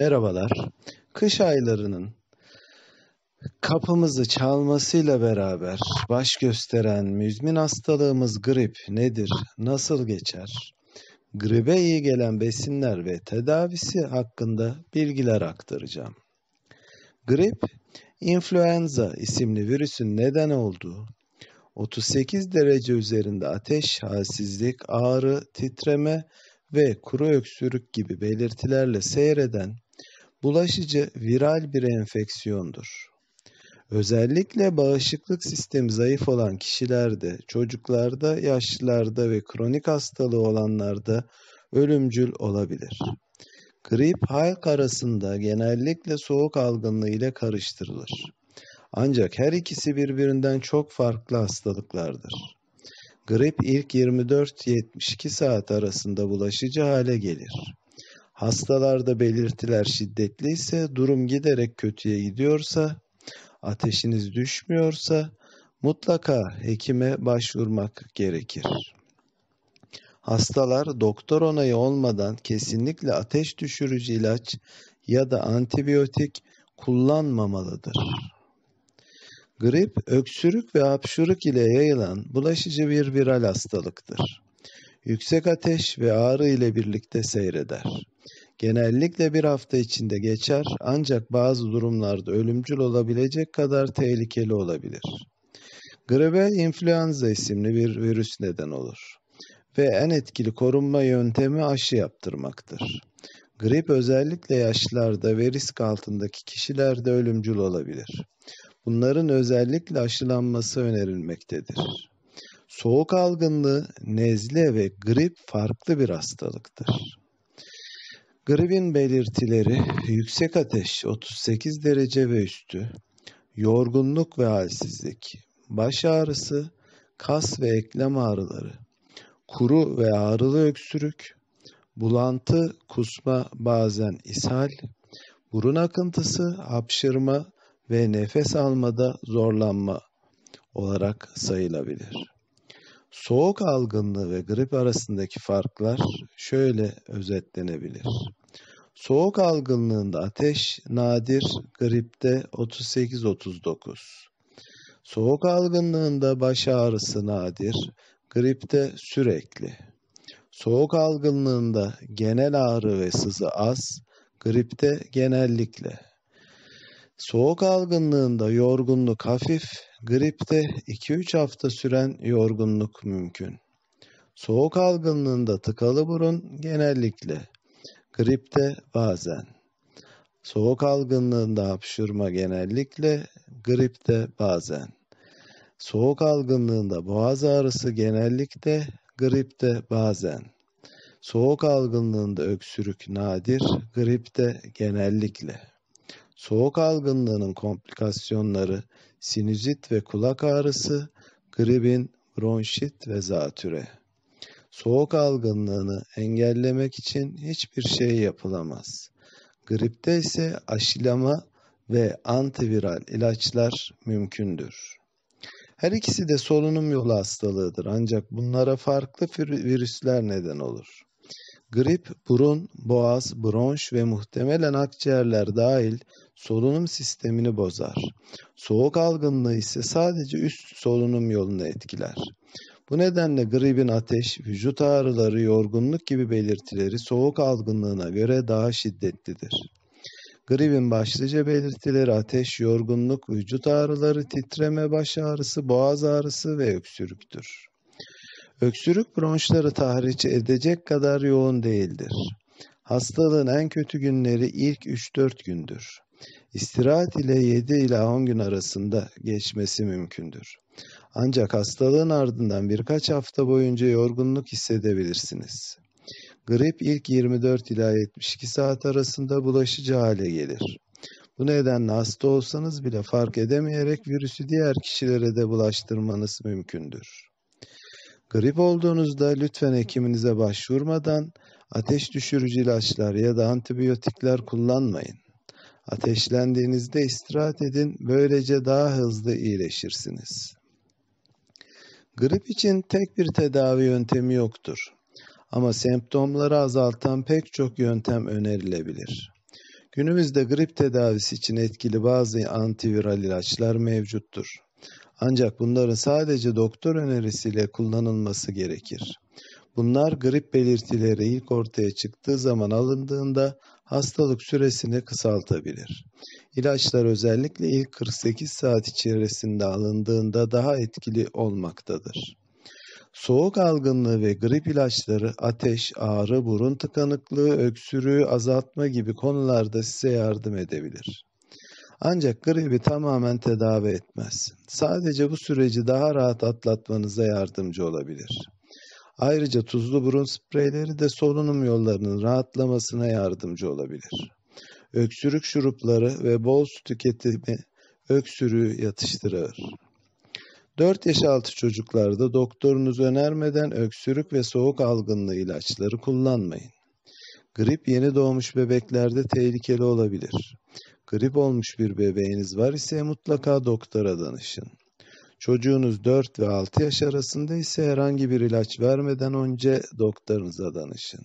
Merhabalar. Kış aylarının kapımızı çalmasıyla beraber baş gösteren müzmin hastalığımız grip nedir? Nasıl geçer? Gribe iyi gelen besinler ve tedavisi hakkında bilgiler aktaracağım. Grip, influenza isimli virüsün neden olduğu, 38 derece üzerinde ateş, halsizlik, ağrı, titreme ve kuru öksürük gibi belirtilerle seyreden bulaşıcı viral bir enfeksiyondur. Özellikle bağışıklık sistemi zayıf olan kişilerde, çocuklarda, yaşlılarda ve kronik hastalığı olanlarda ölümcül olabilir. Grip halk arasında genellikle soğuk algınlığı ile karıştırılır. Ancak her ikisi birbirinden çok farklı hastalıklardır. Grip ilk 24-72 saat arasında bulaşıcı hale gelir. Hastalarda belirtiler şiddetliyse, durum giderek kötüye gidiyorsa, ateşiniz düşmüyorsa mutlaka hekime başvurmak gerekir. Hastalar doktor onayı olmadan kesinlikle ateş düşürücü ilaç ya da antibiyotik kullanmamalıdır. Grip, öksürük ve hapşuruk ile yayılan bulaşıcı bir viral hastalıktır. Yüksek ateş ve ağrı ile birlikte seyreder. Genellikle bir hafta içinde geçer ancak bazı durumlarda ölümcül olabilecek kadar tehlikeli olabilir. Gribel influenza isimli bir virüs neden olur ve en etkili korunma yöntemi aşı yaptırmaktır. Grip özellikle yaşlarda ve risk altındaki kişilerde ölümcül olabilir. Bunların özellikle aşılanması önerilmektedir. Soğuk algınlığı, nezle ve grip farklı bir hastalıktır. Gripin belirtileri yüksek ateş 38 derece ve üstü, yorgunluk ve halsizlik, baş ağrısı, kas ve eklem ağrıları, kuru ve ağrılı öksürük, bulantı, kusma, bazen ishal, burun akıntısı, hapşırma ve nefes almada zorlanma olarak sayılabilir. Soğuk algınlığı ve grip arasındaki farklar şöyle özetlenebilir. Soğuk algınlığında ateş nadir, gripte 38-39. Soğuk algınlığında baş ağrısı nadir, gripte sürekli. Soğuk algınlığında genel ağrı ve sızı az, gripte genellikle. Soğuk algınlığında yorgunluk hafif, Gripte 2-3 hafta süren yorgunluk mümkün. Soğuk algınlığında tıkalı burun genellikle, gripte bazen. Soğuk algınlığında hapşırma genellikle, gripte bazen. Soğuk algınlığında boğaz ağrısı genellikle, gripte bazen. Soğuk algınlığında öksürük nadir, gripte genellikle soğuk algınlığının komplikasyonları, sinüzit ve kulak ağrısı, gribin, bronşit ve zatüre. Soğuk algınlığını engellemek için hiçbir şey yapılamaz. Gripte ise aşılama ve antiviral ilaçlar mümkündür. Her ikisi de solunum yolu hastalığıdır ancak bunlara farklı virüsler neden olur. Grip, burun, boğaz, bronş ve muhtemelen akciğerler dahil solunum sistemini bozar. Soğuk algınlığı ise sadece üst solunum yolunu etkiler. Bu nedenle gripin ateş, vücut ağrıları, yorgunluk gibi belirtileri soğuk algınlığına göre daha şiddetlidir. Gripin başlıca belirtileri ateş, yorgunluk, vücut ağrıları, titreme, baş ağrısı, boğaz ağrısı ve öksürüktür. Öksürük bronşları tahriş edecek kadar yoğun değildir. Hastalığın en kötü günleri ilk 3-4 gündür istirahat ile 7 ila 10 gün arasında geçmesi mümkündür. Ancak hastalığın ardından birkaç hafta boyunca yorgunluk hissedebilirsiniz. Grip ilk 24 ila 72 saat arasında bulaşıcı hale gelir. Bu nedenle hasta olsanız bile fark edemeyerek virüsü diğer kişilere de bulaştırmanız mümkündür. Grip olduğunuzda lütfen hekiminize başvurmadan ateş düşürücü ilaçlar ya da antibiyotikler kullanmayın. Ateşlendiğinizde istirahat edin, böylece daha hızlı iyileşirsiniz. Grip için tek bir tedavi yöntemi yoktur. Ama semptomları azaltan pek çok yöntem önerilebilir. Günümüzde grip tedavisi için etkili bazı antiviral ilaçlar mevcuttur. Ancak bunların sadece doktor önerisiyle kullanılması gerekir. Bunlar grip belirtileri ilk ortaya çıktığı zaman alındığında hastalık süresini kısaltabilir. İlaçlar özellikle ilk 48 saat içerisinde alındığında daha etkili olmaktadır. Soğuk algınlığı ve grip ilaçları ateş, ağrı, burun tıkanıklığı, öksürüğü azaltma gibi konularda size yardım edebilir. Ancak gribi tamamen tedavi etmez. Sadece bu süreci daha rahat atlatmanıza yardımcı olabilir. Ayrıca tuzlu burun spreyleri de solunum yollarının rahatlamasına yardımcı olabilir. Öksürük şurupları ve bol su tüketimi öksürüğü yatıştırır. 4 yaş altı çocuklarda doktorunuz önermeden öksürük ve soğuk algınlığı ilaçları kullanmayın. Grip yeni doğmuş bebeklerde tehlikeli olabilir. Grip olmuş bir bebeğiniz var ise mutlaka doktora danışın. Çocuğunuz 4 ve 6 yaş arasında ise herhangi bir ilaç vermeden önce doktorunuza danışın.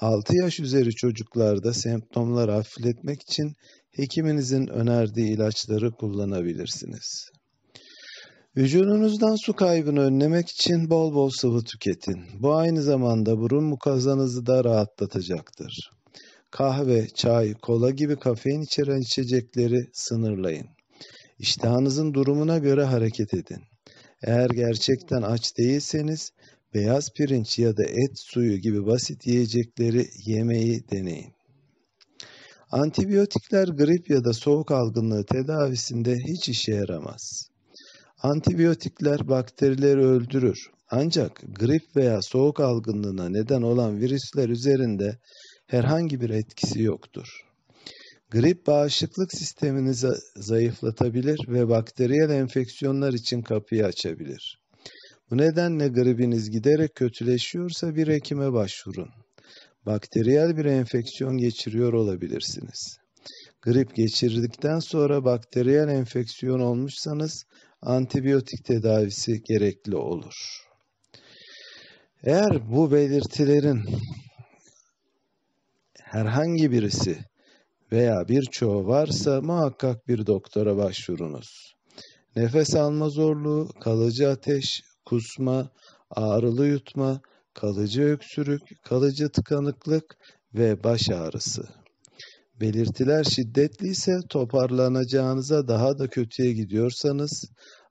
6 yaş üzeri çocuklarda semptomları hafifletmek için hekiminizin önerdiği ilaçları kullanabilirsiniz. Vücudunuzdan su kaybını önlemek için bol bol sıvı tüketin. Bu aynı zamanda burun mukozanızı da rahatlatacaktır. Kahve, çay, kola gibi kafein içeren içecekleri sınırlayın. İştahınızın durumuna göre hareket edin. Eğer gerçekten aç değilseniz beyaz pirinç ya da et suyu gibi basit yiyecekleri yemeyi deneyin. Antibiyotikler grip ya da soğuk algınlığı tedavisinde hiç işe yaramaz. Antibiyotikler bakterileri öldürür. Ancak grip veya soğuk algınlığına neden olan virüsler üzerinde herhangi bir etkisi yoktur. Grip bağışıklık sistemini zayıflatabilir ve bakteriyel enfeksiyonlar için kapıyı açabilir. Bu nedenle gripiniz giderek kötüleşiyorsa bir hekime başvurun. Bakteriyel bir enfeksiyon geçiriyor olabilirsiniz. Grip geçirdikten sonra bakteriyel enfeksiyon olmuşsanız antibiyotik tedavisi gerekli olur. Eğer bu belirtilerin herhangi birisi veya birçoğu varsa muhakkak bir doktora başvurunuz. Nefes alma zorluğu, kalıcı ateş, kusma, ağrılı yutma, kalıcı öksürük, kalıcı tıkanıklık ve baş ağrısı. Belirtiler şiddetliyse toparlanacağınıza daha da kötüye gidiyorsanız,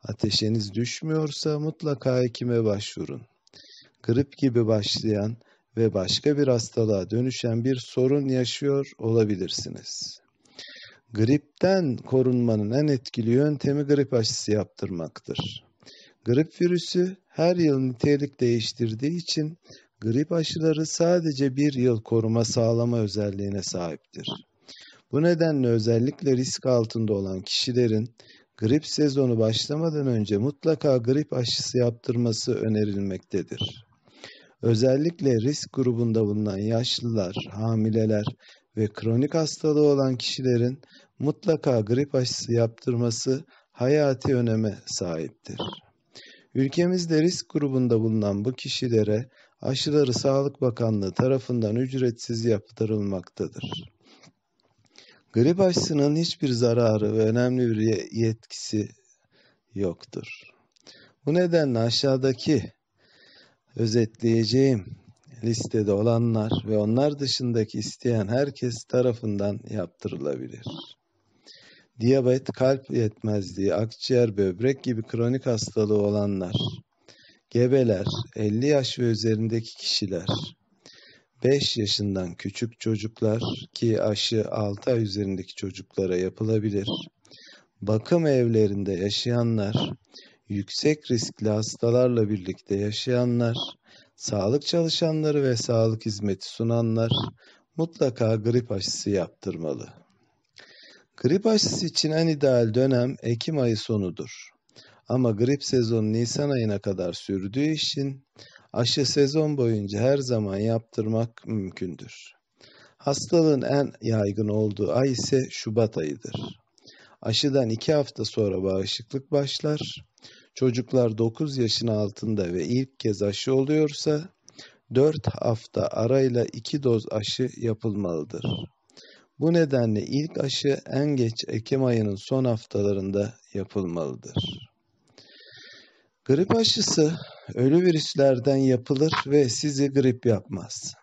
ateşiniz düşmüyorsa mutlaka hekime başvurun. Grip gibi başlayan, ve başka bir hastalığa dönüşen bir sorun yaşıyor olabilirsiniz. Gripten korunmanın en etkili yöntemi grip aşısı yaptırmaktır. Grip virüsü her yıl nitelik değiştirdiği için grip aşıları sadece bir yıl koruma sağlama özelliğine sahiptir. Bu nedenle özellikle risk altında olan kişilerin grip sezonu başlamadan önce mutlaka grip aşısı yaptırması önerilmektedir. Özellikle risk grubunda bulunan yaşlılar, hamileler ve kronik hastalığı olan kişilerin mutlaka grip aşısı yaptırması hayati öneme sahiptir. Ülkemizde risk grubunda bulunan bu kişilere aşıları Sağlık Bakanlığı tarafından ücretsiz yaptırılmaktadır. Grip aşısının hiçbir zararı ve önemli bir yetkisi yoktur. Bu nedenle aşağıdaki özetleyeceğim listede olanlar ve onlar dışındaki isteyen herkes tarafından yaptırılabilir. Diyabet, kalp yetmezliği, akciğer, böbrek gibi kronik hastalığı olanlar, gebeler, 50 yaş ve üzerindeki kişiler, 5 yaşından küçük çocuklar ki aşı 6 ay üzerindeki çocuklara yapılabilir. Bakım evlerinde yaşayanlar, yüksek riskli hastalarla birlikte yaşayanlar, sağlık çalışanları ve sağlık hizmeti sunanlar mutlaka grip aşısı yaptırmalı. Grip aşısı için en ideal dönem Ekim ayı sonudur. Ama grip sezonu Nisan ayına kadar sürdüğü için aşı sezon boyunca her zaman yaptırmak mümkündür. Hastalığın en yaygın olduğu ay ise Şubat ayıdır. Aşıdan 2 hafta sonra bağışıklık başlar. Çocuklar 9 yaşın altında ve ilk kez aşı oluyorsa 4 hafta arayla 2 doz aşı yapılmalıdır. Bu nedenle ilk aşı en geç Ekim ayının son haftalarında yapılmalıdır. Grip aşısı ölü virüslerden yapılır ve sizi grip yapmaz.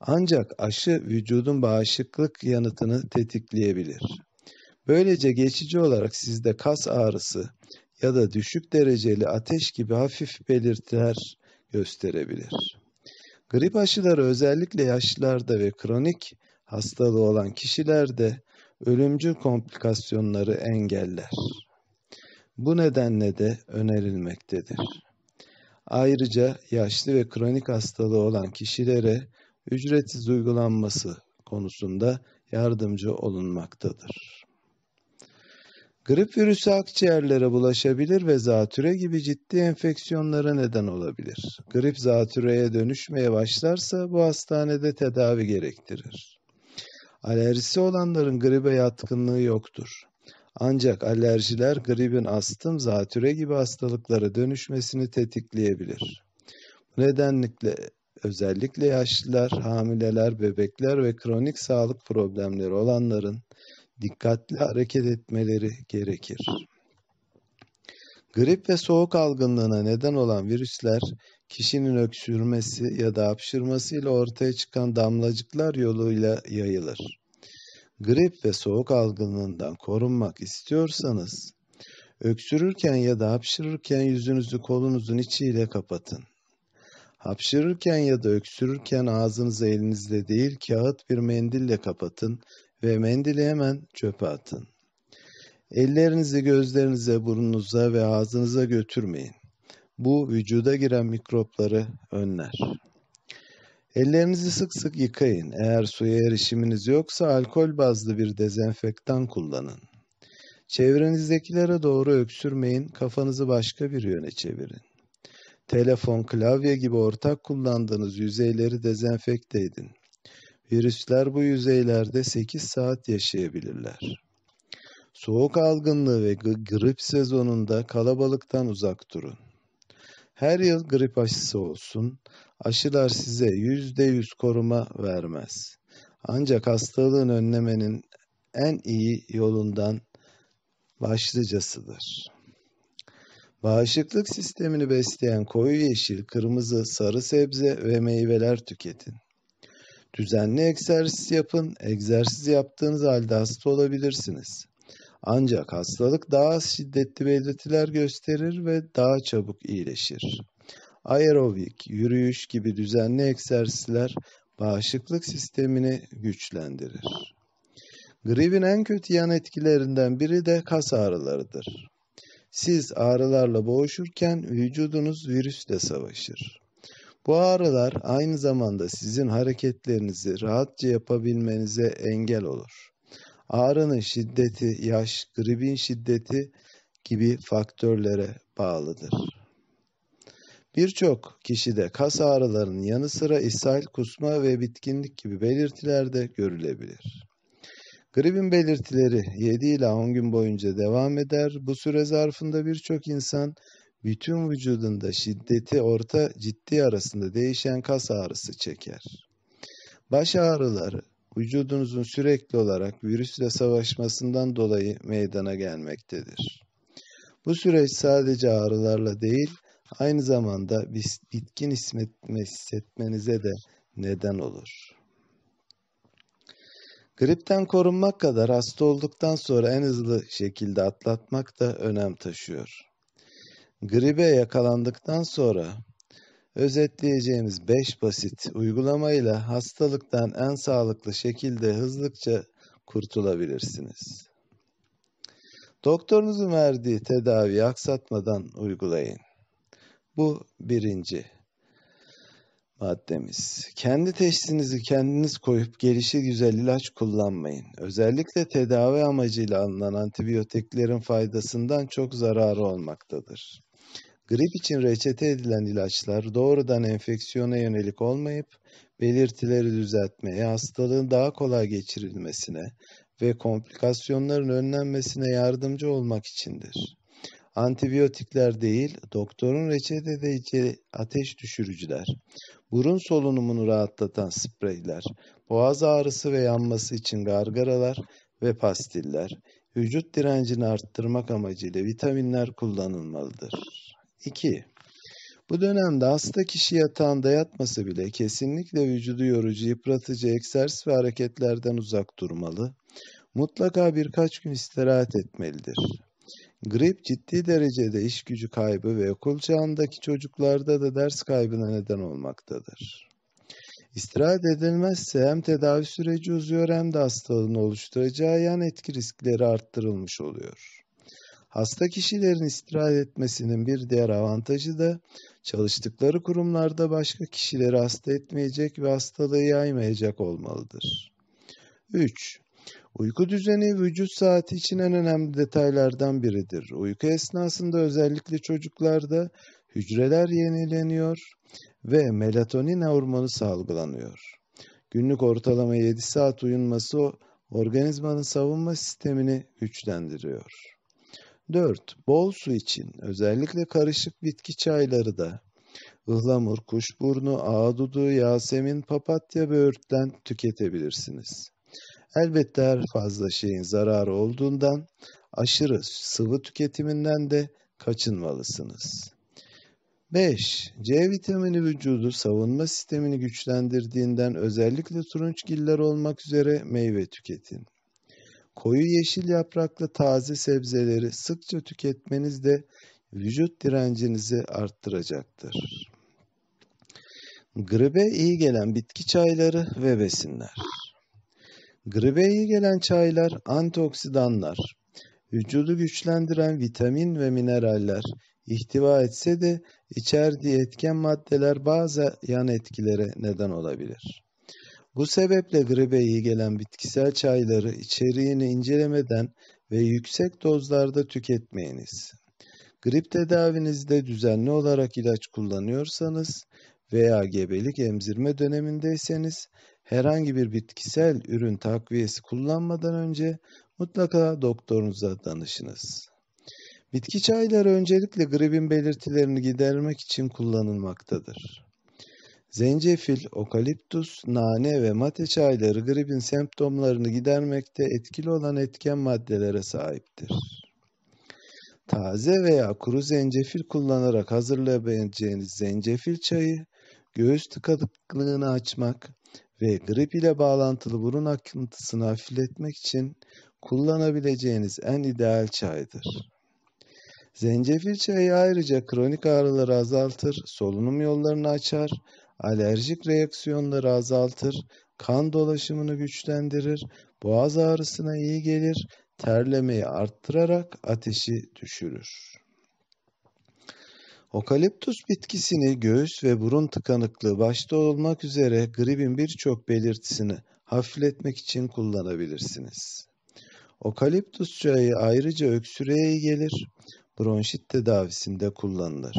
Ancak aşı vücudun bağışıklık yanıtını tetikleyebilir. Böylece geçici olarak sizde kas ağrısı ya da düşük dereceli ateş gibi hafif belirtiler gösterebilir. Grip aşıları özellikle yaşlılarda ve kronik hastalığı olan kişilerde ölümcül komplikasyonları engeller. Bu nedenle de önerilmektedir. Ayrıca yaşlı ve kronik hastalığı olan kişilere ücretsiz uygulanması konusunda yardımcı olunmaktadır. Grip virüsü akciğerlere bulaşabilir ve zatüre gibi ciddi enfeksiyonlara neden olabilir. Grip zatüreye dönüşmeye başlarsa bu hastanede tedavi gerektirir. Alerjisi olanların gribe yatkınlığı yoktur. Ancak alerjiler gribin astım, zatüre gibi hastalıklara dönüşmesini tetikleyebilir. Bu nedenlikle özellikle yaşlılar, hamileler, bebekler ve kronik sağlık problemleri olanların dikkatli hareket etmeleri gerekir. Grip ve soğuk algınlığına neden olan virüsler kişinin öksürmesi ya da hapşırmasıyla ortaya çıkan damlacıklar yoluyla yayılır. Grip ve soğuk algınlığından korunmak istiyorsanız öksürürken ya da hapşırırken yüzünüzü kolunuzun içiyle kapatın. Hapşırırken ya da öksürürken ağzınızı elinizle değil kağıt bir mendille kapatın ve mendili hemen çöpe atın. Ellerinizi gözlerinize, burnunuza ve ağzınıza götürmeyin. Bu vücuda giren mikropları önler. Ellerinizi sık sık yıkayın. Eğer suya erişiminiz yoksa alkol bazlı bir dezenfektan kullanın. Çevrenizdekilere doğru öksürmeyin, kafanızı başka bir yöne çevirin. Telefon, klavye gibi ortak kullandığınız yüzeyleri dezenfekte edin. Virüsler bu yüzeylerde 8 saat yaşayabilirler. Soğuk algınlığı ve grip sezonunda kalabalıktan uzak durun. Her yıl grip aşısı olsun, aşılar size %100 koruma vermez. Ancak hastalığın önlemenin en iyi yolundan başlıcasıdır. Bağışıklık sistemini besleyen koyu yeşil, kırmızı, sarı sebze ve meyveler tüketin. Düzenli egzersiz yapın. Egzersiz yaptığınız halde hasta olabilirsiniz. Ancak hastalık daha şiddetli belirtiler gösterir ve daha çabuk iyileşir. Aerobik, yürüyüş gibi düzenli egzersizler bağışıklık sistemini güçlendirir. Gripin en kötü yan etkilerinden biri de kas ağrılarıdır. Siz ağrılarla boğuşurken vücudunuz virüsle savaşır. Bu ağrılar aynı zamanda sizin hareketlerinizi rahatça yapabilmenize engel olur. Ağrının şiddeti, yaş, gripin şiddeti gibi faktörlere bağlıdır. Birçok kişide kas ağrılarının yanı sıra ishal, kusma ve bitkinlik gibi belirtiler de görülebilir. Gripin belirtileri 7 ila 10 gün boyunca devam eder. Bu süre zarfında birçok insan bütün vücudunda şiddeti orta ciddi arasında değişen kas ağrısı çeker. Baş ağrıları vücudunuzun sürekli olarak virüsle savaşmasından dolayı meydana gelmektedir. Bu süreç sadece ağrılarla değil, aynı zamanda bitkin hissetmenize de neden olur. Gripten korunmak kadar hasta olduktan sonra en hızlı şekilde atlatmak da önem taşıyor gribe yakalandıktan sonra özetleyeceğimiz 5 basit uygulamayla hastalıktan en sağlıklı şekilde hızlıca kurtulabilirsiniz. Doktorunuzun verdiği tedaviyi aksatmadan uygulayın. Bu birinci maddemiz. Kendi teşhisinizi kendiniz koyup gelişi güzel ilaç kullanmayın. Özellikle tedavi amacıyla alınan antibiyotiklerin faydasından çok zararı olmaktadır. Grip için reçete edilen ilaçlar doğrudan enfeksiyona yönelik olmayıp belirtileri düzeltmeye, hastalığın daha kolay geçirilmesine ve komplikasyonların önlenmesine yardımcı olmak içindir. Antibiyotikler değil, doktorun reçete edeceği ateş düşürücüler, burun solunumunu rahatlatan spreyler, boğaz ağrısı ve yanması için gargaralar ve pastiller, vücut direncini arttırmak amacıyla vitaminler kullanılmalıdır. 2. Bu dönemde hasta kişi yatağında yatması bile kesinlikle vücudu yorucu, yıpratıcı egzersiz ve hareketlerden uzak durmalı. Mutlaka birkaç gün istirahat etmelidir. Grip ciddi derecede iş gücü kaybı ve okul çağındaki çocuklarda da ders kaybına neden olmaktadır. İstirahat edilmezse hem tedavi süreci uzuyor hem de hastalığın oluşturacağı yan etki riskleri arttırılmış oluyor. Hasta kişilerin istirahat etmesinin bir diğer avantajı da çalıştıkları kurumlarda başka kişileri hasta etmeyecek ve hastalığı yaymayacak olmalıdır. 3. Uyku düzeni vücut saati için en önemli detaylardan biridir. Uyku esnasında özellikle çocuklarda hücreler yenileniyor ve melatonin hormonu salgılanıyor. Günlük ortalama 7 saat uyunması organizmanın savunma sistemini güçlendiriyor. 4. Bol su için özellikle karışık bitki çayları da ıhlamur, kuşburnu, ağdudu, yasemin, papatya ve örtlen tüketebilirsiniz. Elbette her fazla şeyin zararı olduğundan aşırı sıvı tüketiminden de kaçınmalısınız. 5. C vitamini vücudu savunma sistemini güçlendirdiğinden özellikle turunçgiller olmak üzere meyve tüketin. Koyu yeşil yapraklı taze sebzeleri sıkça tüketmeniz de vücut direncinizi arttıracaktır. Gribe iyi gelen bitki çayları ve besinler. Gribe iyi gelen çaylar antioksidanlar, vücudu güçlendiren vitamin ve mineraller ihtiva etse de içerdiği etken maddeler bazı yan etkilere neden olabilir. Bu sebeple gribe iyi gelen bitkisel çayları içeriğini incelemeden ve yüksek dozlarda tüketmeyiniz. Grip tedavinizde düzenli olarak ilaç kullanıyorsanız veya gebelik emzirme dönemindeyseniz herhangi bir bitkisel ürün takviyesi kullanmadan önce mutlaka doktorunuza danışınız. Bitki çayları öncelikle gripin belirtilerini gidermek için kullanılmaktadır. Zencefil, okaliptus, nane ve mate çayları gripin semptomlarını gidermekte etkili olan etken maddelere sahiptir. Taze veya kuru zencefil kullanarak hazırlayabileceğiniz zencefil çayı, göğüs tıkanıklığını açmak ve grip ile bağlantılı burun akıntısını hafifletmek için kullanabileceğiniz en ideal çaydır. Zencefil çayı ayrıca kronik ağrıları azaltır, solunum yollarını açar, alerjik reaksiyonları azaltır, kan dolaşımını güçlendirir, boğaz ağrısına iyi gelir, terlemeyi arttırarak ateşi düşürür. Okaliptus bitkisini göğüs ve burun tıkanıklığı başta olmak üzere gripin birçok belirtisini hafifletmek için kullanabilirsiniz. Okaliptus çayı ayrıca öksürüğe iyi gelir, bronşit tedavisinde kullanılır.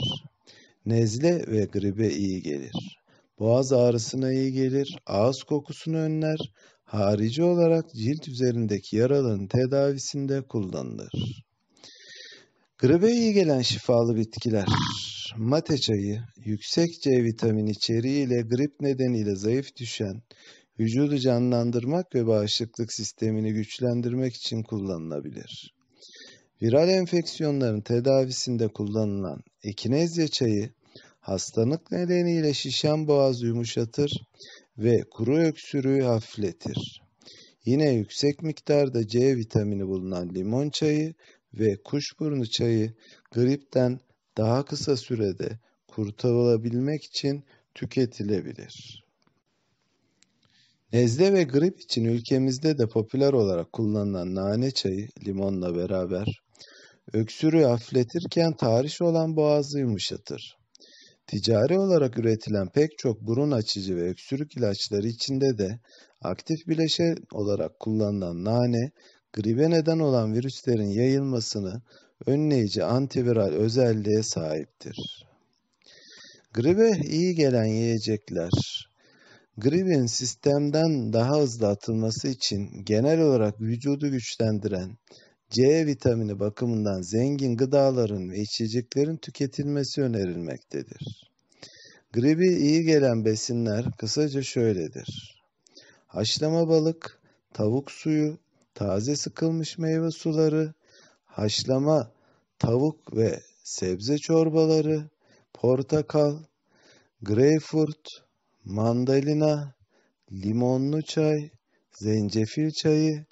Nezle ve gribe iyi gelir boğaz ağrısına iyi gelir, ağız kokusunu önler, harici olarak cilt üzerindeki yaraların tedavisinde kullanılır. Gribe iyi gelen şifalı bitkiler. Mate çayı, yüksek C vitamini içeriği ile grip nedeniyle zayıf düşen, vücudu canlandırmak ve bağışıklık sistemini güçlendirmek için kullanılabilir. Viral enfeksiyonların tedavisinde kullanılan ekinezya çayı, Hastalık nedeniyle şişen boğaz yumuşatır ve kuru öksürüğü hafifletir. Yine yüksek miktarda C vitamini bulunan limon çayı ve kuşburnu çayı gripten daha kısa sürede kurtarılabilmek için tüketilebilir. Nezle ve grip için ülkemizde de popüler olarak kullanılan nane çayı limonla beraber öksürüğü hafifletirken tahriş olan boğazı yumuşatır. Ticari olarak üretilen pek çok burun açıcı ve öksürük ilaçları içinde de aktif bileşen olarak kullanılan nane, gribe neden olan virüslerin yayılmasını önleyici antiviral özelliğe sahiptir. Gribe iyi gelen yiyecekler. Gribin sistemden daha hızlı atılması için genel olarak vücudu güçlendiren, C vitamini bakımından zengin gıdaların ve içeceklerin tüketilmesi önerilmektedir. Gribi iyi gelen besinler kısaca şöyledir. Haşlama balık, tavuk suyu, taze sıkılmış meyve suları, haşlama tavuk ve sebze çorbaları, portakal, greyfurt, mandalina, limonlu çay, zencefil çayı,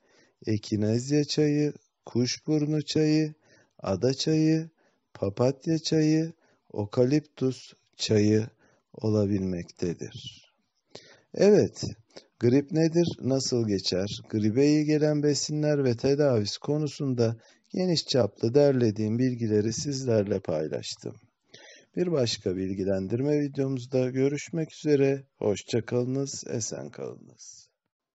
ekinezya çayı, kuşburnu çayı, ada çayı, papatya çayı, okaliptus çayı olabilmektedir. Evet, grip nedir, nasıl geçer, gribe iyi gelen besinler ve tedavisi konusunda geniş çaplı derlediğim bilgileri sizlerle paylaştım. Bir başka bilgilendirme videomuzda görüşmek üzere, hoşçakalınız, esen kalınız.